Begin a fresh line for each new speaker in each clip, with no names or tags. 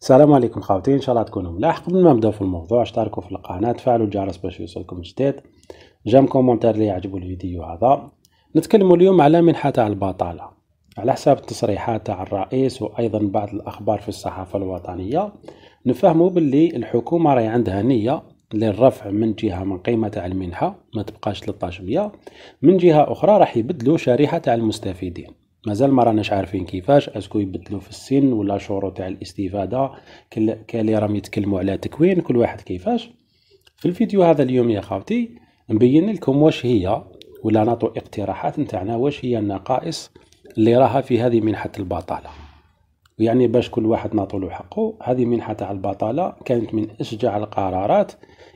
السلام عليكم خاوتي ان شاء الله تكونوا ملاح قبل ما نبداو في الموضوع اشتركوا في القناه تفعلوا الجرس باش يوصلكم جديد جام كومونتير اللي يعجبوا الفيديو هذا نتكلموا اليوم على منحة تاع البطاله على حساب التصريحات تاع الرئيس وايضا بعض الاخبار في الصحافه الوطنيه نفهموا باللي الحكومه راهي عندها نيه للرفع من جهه من قيمه تاع المنحه ما تبقاش 1300 من جهه اخرى راح يبدلوا شريحه تاع المستفيدين مازال ما راناش عارفين كيفاش اسكو يبدلوا في السن ولا شروط تاع الاستفاده كالي راهم يتكلموا على تكوين كل واحد كيفاش في الفيديو هذا اليوم يا خاوتي نبين لكم واش هي ولا نعطو اقتراحات نتاعنا واش هي النقائص اللي راها في هذه منحه البطاله يعني باش كل واحد نعطو له حقه هذه منحه تاع البطاله كانت من اشجع القرارات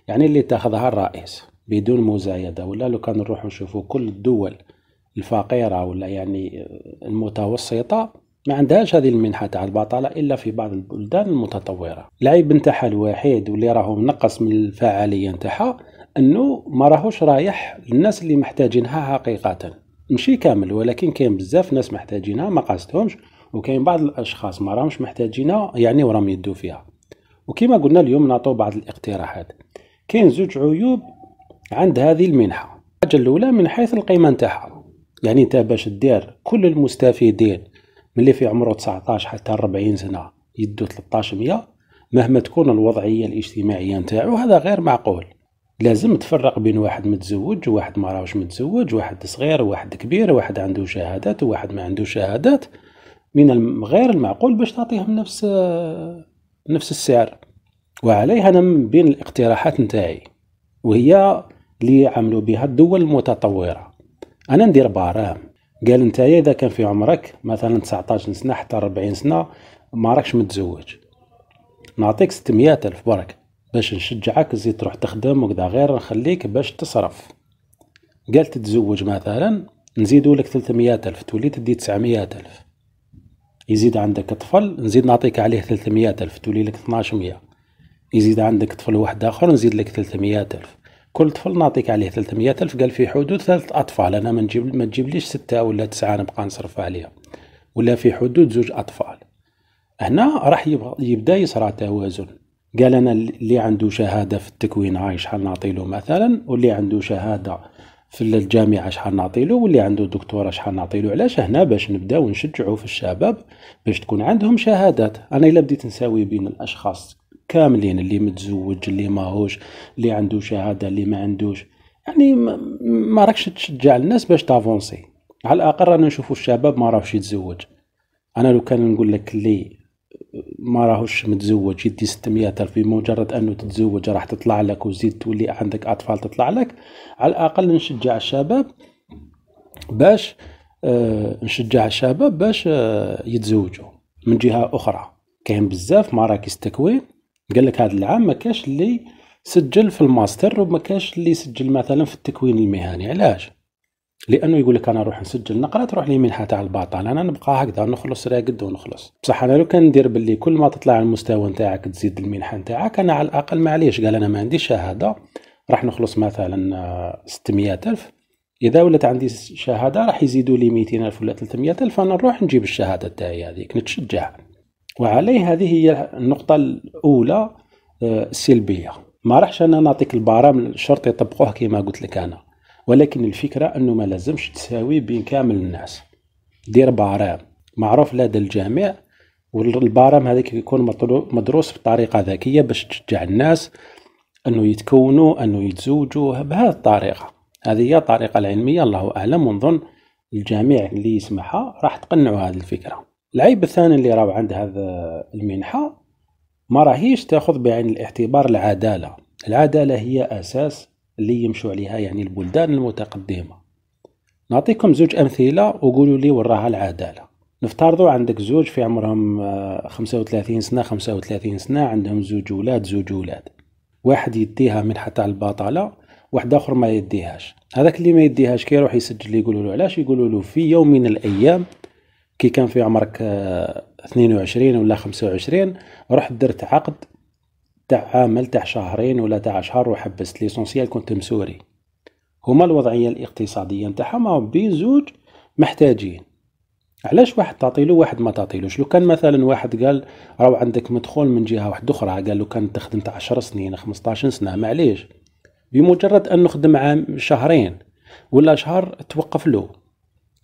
يعني اللي اتخذها الرئيس بدون مزايده ولا لو كان نروحوا نشوفوا كل الدول الفقيره ولا يعني المتوسطه ما عندهاش هذه المنحة تاع البطالة إلا في بعض البلدان المتطورة العيب نتاعها الوحيد واللي راهو نقص من الفعالية نتاعها أنه ما راهوش رايح للناس اللي محتاجينها حقيقة مشي كامل ولكن كاين بزاف ناس محتاجينها ما قاستهمش وكاين بعض الأشخاص ما راهمش محتاجينها يعني وراهم يدو فيها وكما قلنا اليوم نعطو بعض الاقتراحات كاين زوج عيوب عند هذه المنحة الحاجة الأولى من حيث القيمة نتاعها يعني انت باش دير كل المستفيدين من اللي في عمره 19 حتى 40 سنه يدو 1300 مهما تكون الوضعيه الاجتماعيه نتاعو هذا غير معقول لازم تفرق بين واحد متزوج وواحد ما راهوش متزوج واحد صغير وواحد كبير واحد عنده شهادات وواحد ما عنده شهادات من غير المعقول باش تعطيهم نفس نفس السعر وعليها انا من بين الاقتراحات نتاعي وهي اللي عملوا بها الدول المتطوره انا ندير بعرام قال نتايا اذا كان في عمرك مثلا 19 سنه حتى 40 سنه ما راكش متزوج نعطيك 600 الف برك باش نشجعك زيد تروح تخدم وكذا غير نخليك باش تصرف قال تتزوج مثلا نزيدوا لك 300 الف تولي تدي 900 الف يزيد عندك طفل نزيد نعطيك عليه 300 الف تولي لك 1200 يزيد عندك طفل واحد اخر نزيد لك 300 الف كل طفل نعطيك عليه 300 ألف قال في حدود ثلاث أطفال أنا ما نجيب ما تجيبليش ستة ولا تسعة نبقى نصرف عليها ولا في حدود زوج أطفال هنا راح يبدا يصرع توازن قال أنا اللي عنده شهادة في التكوين هاي شحال نعطي له مثلا واللي عنده شهادة في الجامعة شحال نعطي له واللي عنده دكتوره شحال نعطي له علاش هنا باش نبداو نشجعوا في الشباب باش تكون عندهم شهادات أنا إلا بديت نساوي بين الأشخاص كاملين اللي متزوج اللي ماهوش اللي عنده شهاده اللي ما عندوش يعني ما راكش تشجع الناس باش تافونسي على الاقل رانا نشوفوا الشباب ما راهوش يتزوج انا لو كان نقول لك اللي ما راهوش متزوج يدي 600 الف بمجرد انه تتزوج راح تطلع لك وزيد تولي عندك اطفال تطلع لك على الاقل نشجع الشباب باش آه نشجع الشباب باش آه يتزوجوا من جهه اخرى كاين بزاف مراكز تكوين قال لك هذا العام ما كاش اللي سجل في الماستر وما كاش اللي سجل مثلا في التكوين المهني علاش لانه يقول لك انا نروح نسجل نقرا تروح لي منحه تاع الباطل انا نبقى هكذا نخلص راقد ونخلص بصح انا لو كان ندير باللي كل ما تطلع المستوى نتاعك تزيد المنحه نتاعك انا على الاقل معليش قال انا ما عنديش شهاده راح نخلص مثلا 600 آه، الف اذا ولات عندي شهاده راح يزيدوا لي 200 الف ولا 300 الف انا نروح نجيب الشهاده تاعي هذيك نتشجع وعليه هذه هي النقطة الأولى آه، السلبية ما راحش أنا نعطيك البرامج شرط يطبقوه كما قلت لك أنا ولكن الفكرة أنه ما لازمش تساوي بين كامل الناس دير برام معروف لدى الجميع والبرام هذيك يكون مدروس بطريقة ذكية باش تشجع الناس أنه يتكونوا أنه يتزوجوا بهذه الطريقة هذه هي الطريقة العلمية الله أعلم ونظن الجميع اللي يسمعها راح تقنعوا هذه الفكرة العيب الثاني اللي راهو عند هذا المنحة ما راهيش تاخذ بعين الاعتبار العدالة العدالة هي أساس اللي يمشوا عليها يعني البلدان المتقدمة نعطيكم زوج أمثلة وقولوا لي وراها العدالة نفترضوا عندك زوج في عمرهم 35 آه، سنة 35 سنة عندهم زوج ولاد زوج ولاد واحد يديها منحة تاع البطالة واحد آخر ما يديهاش هذاك اللي ما يديهاش كيروح يسجل يقولوا له علاش يقولوا له في يوم من الأيام كي كان في عمرك 22 آه، ولا 25 رحت درت عقد تاع عامل تاع شهرين ولا تاع شهر وحبست ليسونسيال كنت مسوري هما الوضعيه الاقتصاديه نتاعهم بين زوج محتاجين علاش واحد تعطيلو واحد ما تعطيلوش لو كان مثلا واحد قال راهو عندك مدخول من جهه واحده اخرى قال لو كان تخدمت 10 سنين 15 سنه معليش بمجرد ان نخدم عام شهرين ولا شهر توقف له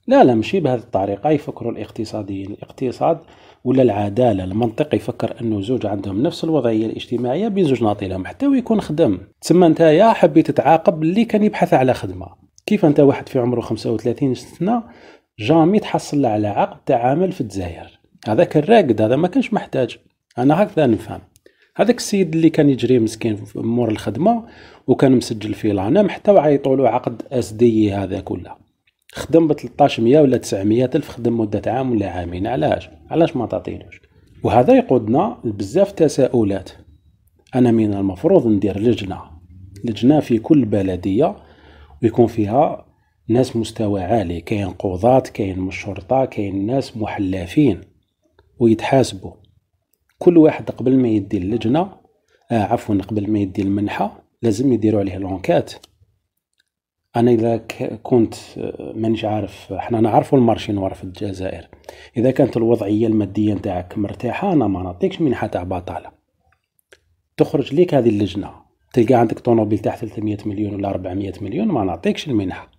لا لا ماشي بهذه الطريقة يفكروا الاقتصاديين الاقتصاد ولا العدالة المنطق يفكر أنه زوج عندهم نفس الوضعية الاجتماعية بين زوج ناطيلهم حتى ويكون خدم تسمى نتايا حبيت تتعاقب اللي كان يبحث على خدمة كيف أنت واحد في عمره 35 سنة جامي تحصل على عقد تعامل في الجزائر هذاك الراقد هذا ما كانش محتاج أنا هكذا نفهم هذاك السيد اللي كان يجري مسكين مور الخدمة وكان مسجل في لانام حتى وعيطوا عقد اس دي هذا كله خدم ب 1300 ولا 900 الف خدم مده عام ولا عامين علاش علاش ما تعطيلوش وهذا يقودنا لبزاف تساؤلات انا من المفروض ندير لجنه لجنه في كل بلديه ويكون فيها ناس مستوى عالي كاين قضاة كاين من الشرطة كاين ناس محلفين ويتحاسبوا كل واحد قبل ما يدي اللجنة آه عفوا قبل ما يدي المنحة لازم يديروا عليه لونكات انا اذا كنت مانيش عارف حنا نعرفوا المارشي نوار في الجزائر اذا كانت الوضعيه الماديه نتاعك مرتاحه انا ما نعطيكش منحه تاع بطاله تخرج ليك هذه اللجنه تلقى عندك طوموبيل تاع 300 مليون ولا 400 مليون ما نعطيكش المنحه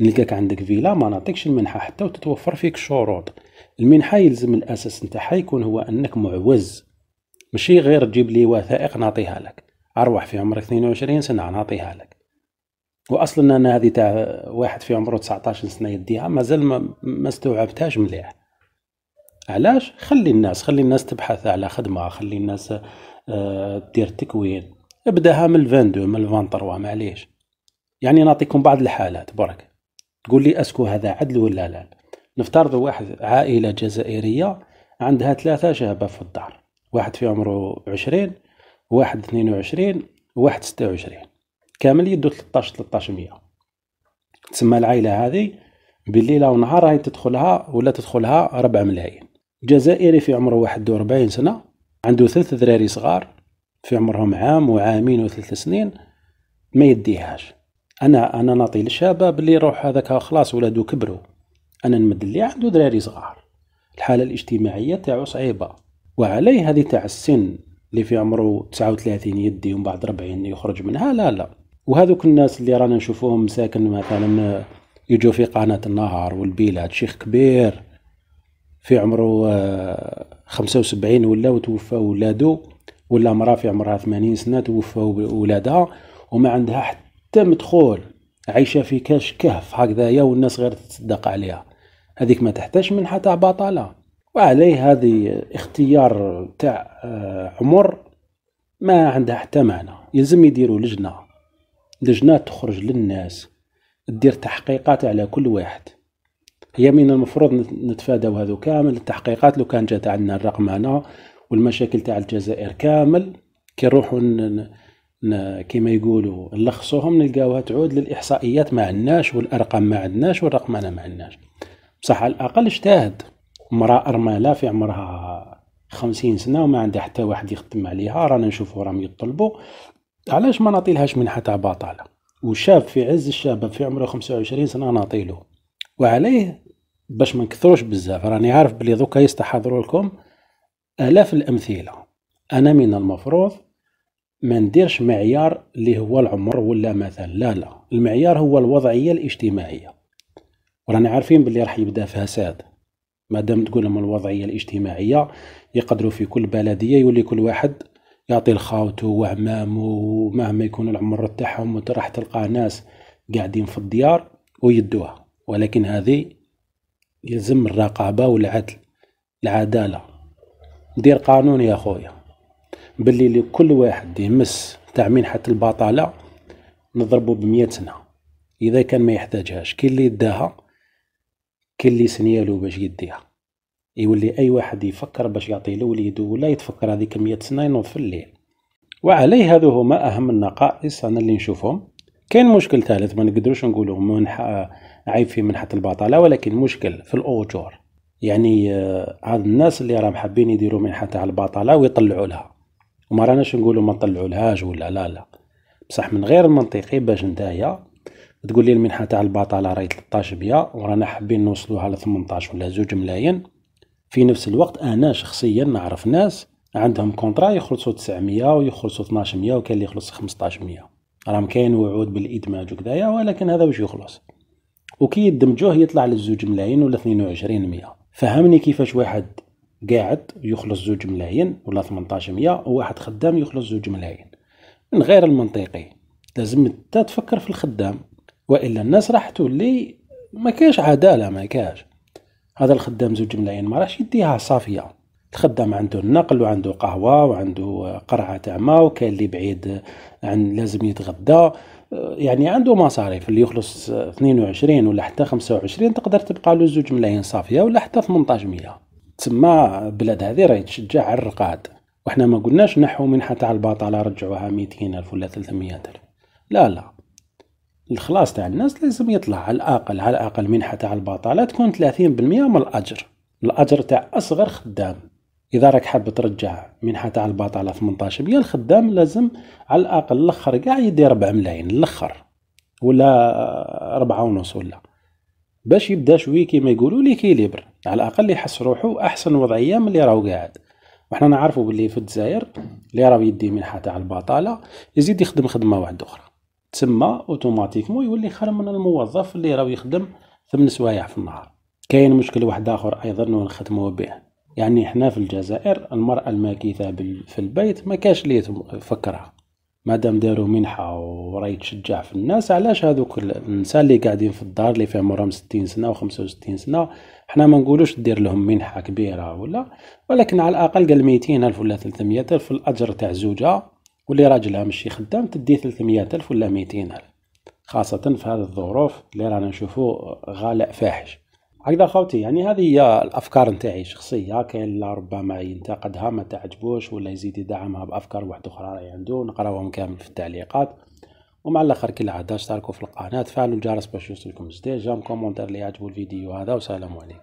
نلقاك عندك فيلا ما نعطيكش المنحه حتى وتتوفر فيك شروط المنحه يلزم الاساس نتاعها يكون هو انك معوز ماشي غير تجيب لي وثائق نعطيها لك ارواح في عمرك 22 سنه نعطيها لك واصلا انا هذه تاع واحد في عمره 19 سنه يديها آه، مازال ما, ما استوعبتهاش مليح علاش خلي الناس خلي الناس تبحث على خدمه خلي الناس آه، دير تكوين ابداها من 22 من 23 معليش يعني نعطيكم بعض الحالات برك تقول لي اسكو هذا عدل ولا لا نفترض واحد عائله جزائريه عندها ثلاثه شابه في الدار واحد في عمره 20 واحد 22 ستة 26 كامل يدو 13 13 مية تسمى العائله هذه بالليل او نهار راهي تدخلها ولا تدخلها ربع ملايين جزائري في عمره 41 سنه عنده ثلاث ذراري صغار في عمرهم عام وعامين وثلاث سنين ما يديهاش انا انا نعطي للشباب اللي يروح هذاك خلاص ولادو كبروا انا نمد اللي عنده دراري صغار الحاله الاجتماعيه تاعو صعيبه وعليه هذه تاع السن اللي في عمره 39 يدي ومن بعد 40 يخرج منها لا لا وهذوك الناس اللي رانا نشوفوهم ساكن مثلا يجوا في قناة النهر والبلاد شيخ كبير في عمره آه، خمسة وسبعين ولا وتوفى ولادو ولا مرا في عمرها ثمانين سنة توفاو ولادها وما عندها حتى مدخول عايشة في كاش كهف هكذايا والناس غير تصدق عليها هذيك ما تحتاج من حتى بطالة وعليه هذه اختيار تاع آه، عمر ما عندها حتى معنى يلزم يديروا لجنه لجنة تخرج للناس دير تحقيقات على كل واحد هي من المفروض نتفاداو هذو كامل التحقيقات لو كان جات عندنا الرقم هنا والمشاكل تاع الجزائر كامل كي نروحوا كيما يقولوا نلخصوهم نلقاوها تعود للاحصائيات ما عندناش والارقام ما عندناش والرقمنه ما عندناش بصح على الاقل اجتهد امراه ارمله في عمرها خمسين سنه وما عندها حتى واحد يخدم عليها رانا نشوفو راهم يطلبوا علاش ما نعطيلهاش منحة تاع بطالة وشاب في عز الشباب في عمره 25 سنة نعطيلو وعليه باش ما نكثروش بزاف راني عارف بلي دوكا يستحضروا لكم آلاف الأمثلة أنا من المفروض ما نديرش معيار اللي هو العمر ولا مثلا لا لا المعيار هو الوضعية الاجتماعية وراني عارفين بلي راح يبدا فساد مادام تقول لهم الوضعية الاجتماعية يقدروا في كل بلدية يولي كل واحد يعطي لخاوته وعمامه ومهما يكون العمر تاعهم راح تلقى ناس قاعدين في الديار ويدوها ولكن هذه يلزم الرقابة والعدل العدالة دير قانون يا خويا باللي لكل واحد يمس تاع منحة البطالة نضربه بمية سنة إذا كان ما يحتاجهاش كل اللي يداها كل اللي سنيالو باش يديها يولي أي واحد يفكر باش يعطي لوليدو ولا يتفكر هذه كمية سنة ينوض في الليل وعليه هذو هما أهم النقائص أنا اللي نشوفهم كاين مشكل ثالث ما نقدروش نقولوا من عيب في منحة البطالة ولكن مشكل في الاوجور يعني هاد آه، الناس اللي راهم حابين يديروا منحة على البطالة ويطلعوا لها وما راناش نقولوا ما طلعوا لهاش ولا لا لا بصح من غير المنطقي باش نتايا تقول لي المنحة تاع البطالة راهي 13 بيا ورانا حابين نوصلوها ل 18 ولا زوج ملايين في نفس الوقت انا شخصيا نعرف ناس عندهم كونطرا يخلصوا 900 ويخلصوا 1200 وكاين اللي يخلص 1500 راهم كاين وعود بالادماج وكذايا ولكن هذا واش يخلص وكي يدمجوه يطلع للزوج ملايين ولا 22 مية فهمني كيفاش واحد قاعد يخلص زوج ملايين ولا 18 مية وواحد خدام يخلص زوج ملايين من غير المنطقي لازم انت تفكر في الخدام والا الناس راح تولي ما كاش عداله ما كاش هذا الخدام زوج ملايين ما راهش يديها صافيه الخدام عنده النقل وعنده قهوه وعنده قرعه تاع ما وكاين اللي بعيد عن لازم يتغدى يعني عنده مصاريف اللي يخلص 22 ولا حتى 25 تقدر تبقى له زوج ملايين صافيه ولا حتى 1800 تسمى البلاد هذه راهي تشجع على الرقاد وحنا ما قلناش نحو منحة تاع البطالة رجعوها 200 ألف ولا 300 ألف لا لا الخلاص تاع الناس لازم يطلع على الاقل على الاقل منحه تاع البطاله تكون 30% من الاجر الاجر تاع اصغر خدام اذا راك حاب ترجع منحه تاع البطاله 18 ميه الخدام لازم على الاقل الاخر كاع يدير 4 ملاين الاخر ولا ربعة ونص ولا باش يبدا شويه كيما يقولوا ليكيليبر على الاقل يحس روحو احسن وضعيه من اللي راهو قاعد وحنا نعرفوا باللي في الجزائر اللي راهو يدي منحه تاع البطاله يزيد يخدم خدمه واحده اخرى تما اوتوماتيكمون يولي خير من الموظف اللي راه يخدم ثمن سوايع في النهار كاين مشكل واحد اخر ايضا نختموا به يعني حنا في الجزائر المراه الماكيثه في البيت ما كاش لي فكرها مادام داروا منحه وراي تشجع في الناس علاش هذوك النساء اللي قاعدين في الدار اللي فيهم عمرهم 60 سنه و65 سنه حنا ما نقولوش دير لهم منحه كبيره ولا ولكن على الاقل قال 200 الف ولا 300 الف الاجر تاع زوجها واللي راجلها مشي خدام تدي 300 ألف ولا 200 ألف خاصة في هذه الظروف اللي رانا نشوفو غلاء فاحش هكذا خوتي يعني هذه هي الافكار نتاعي الشخصيه كاين لا ربما ينتقدها ما تعجبوش ولا يزيد يدعمها بافكار واحدة اخرى راهي عنده نقراوهم كامل في التعليقات ومع الاخر كالعاده اشتركوا في القناه فعلوا الجرس باش يوصلكم جديد جام كومونتير اللي يعجبو الفيديو هذا وسلام عليكم